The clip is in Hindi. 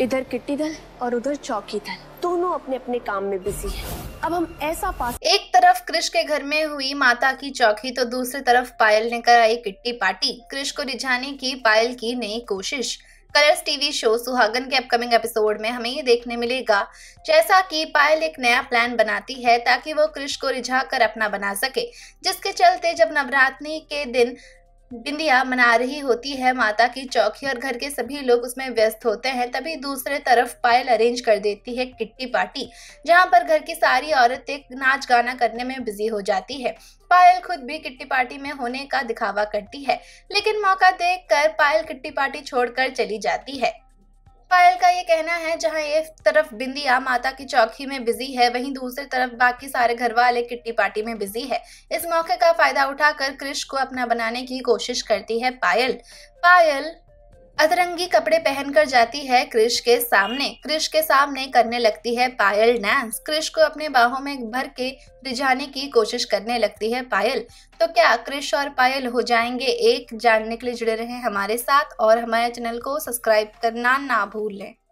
इधर किट्टी दल और उधर चौकी दल दोनों अपने अपने काम में बिजी हैं। अब हम ऐसा पास एक तरफ कृष के घर में हुई माता की चौकी तो दूसरी तरफ पायल ने कराई किट्टी पार्टी कृष को रिझाने की पायल की नई कोशिश कलर्स टीवी शो सुहागन के अपकमिंग एपिसोड में हमें ये देखने मिलेगा जैसा कि पायल एक नया प्लान बनाती है ताकि वो कृष को रिझा कर अपना बना सके जिसके चलते जब नवरात्रि के दिन बिंदिया मना रही होती है माता की चौकी और घर के सभी लोग उसमें व्यस्त होते हैं तभी दूसरे तरफ पायल अरेंज कर देती है किट्टी पार्टी जहां पर घर की सारी औरतें नाच गाना करने में बिजी हो जाती है पायल खुद भी किट्टी पार्टी में होने का दिखावा करती है लेकिन मौका देखकर पायल किट्टी पार्टी छोड़कर चली जाती है पायल का ये कहना है जहाँ एक तरफ बिंदिया माता की चौकी में बिजी है वहीं दूसरी तरफ बाकी सारे घर वाले किट्टी पार्टी में बिजी है इस मौके का फायदा उठाकर क्रिश को अपना बनाने की कोशिश करती है पायल पायल अतरंगी कपड़े पहनकर जाती है क्रिश के सामने क्रिश के सामने करने लगती है पायल डांस क्रिश को अपने बाहों में भर के रिझाने की कोशिश करने लगती है पायल तो क्या क्रिश और पायल हो जाएंगे एक जानने के लिए जुड़े रहें हमारे साथ और हमारे चैनल को सब्सक्राइब करना ना भूलें